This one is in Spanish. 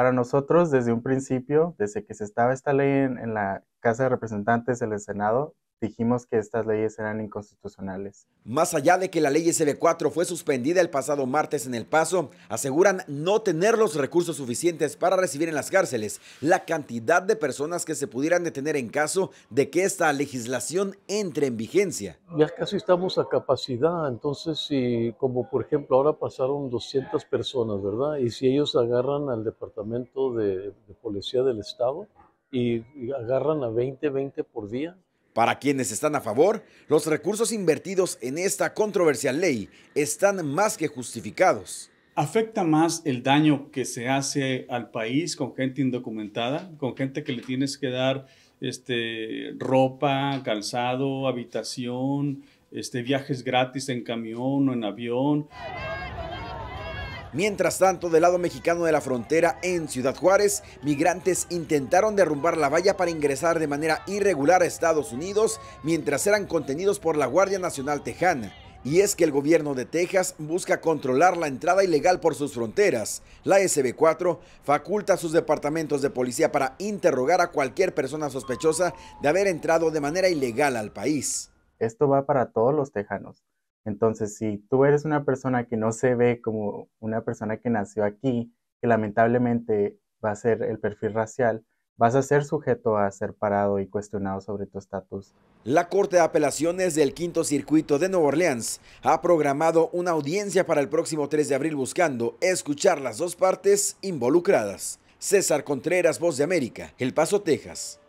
Para nosotros, desde un principio, desde que se estaba esta ley en, la Casa de Representantes, en el Senado, dijimos que estas leyes eran inconstitucionales. Más allá de que la ley SB4 fue suspendida el pasado martes en El Paso, aseguran no tener los recursos suficientes para recibir en las cárceles la cantidad de personas que se pudieran detener en caso de que esta legislación entre en vigencia. Ya casi estamos a capacidad, entonces si como por ejemplo ahora pasaron 200 personas, ¿verdad? Y si ellos agarran al Departamento de, de Policía del Estado y agarran a 20, 20 por día, para quienes están a favor, los recursos invertidos en esta controversial ley están más que justificados. ¿Afecta más el daño que se hace al país con gente indocumentada, con gente que le tienes que dar este, ropa, calzado, habitación, este, viajes gratis en camión o en avión? Mientras tanto, del lado mexicano de la frontera en Ciudad Juárez, migrantes intentaron derrumbar la valla para ingresar de manera irregular a Estados Unidos mientras eran contenidos por la Guardia Nacional Tejana. Y es que el gobierno de Texas busca controlar la entrada ilegal por sus fronteras. La SB4 faculta a sus departamentos de policía para interrogar a cualquier persona sospechosa de haber entrado de manera ilegal al país. Esto va para todos los tejanos, entonces, si tú eres una persona que no se ve como una persona que nació aquí, que lamentablemente va a ser el perfil racial, vas a ser sujeto a ser parado y cuestionado sobre tu estatus. La Corte de Apelaciones del Quinto Circuito de Nueva Orleans ha programado una audiencia para el próximo 3 de abril buscando escuchar las dos partes involucradas. César Contreras, Voz de América, El Paso, Texas.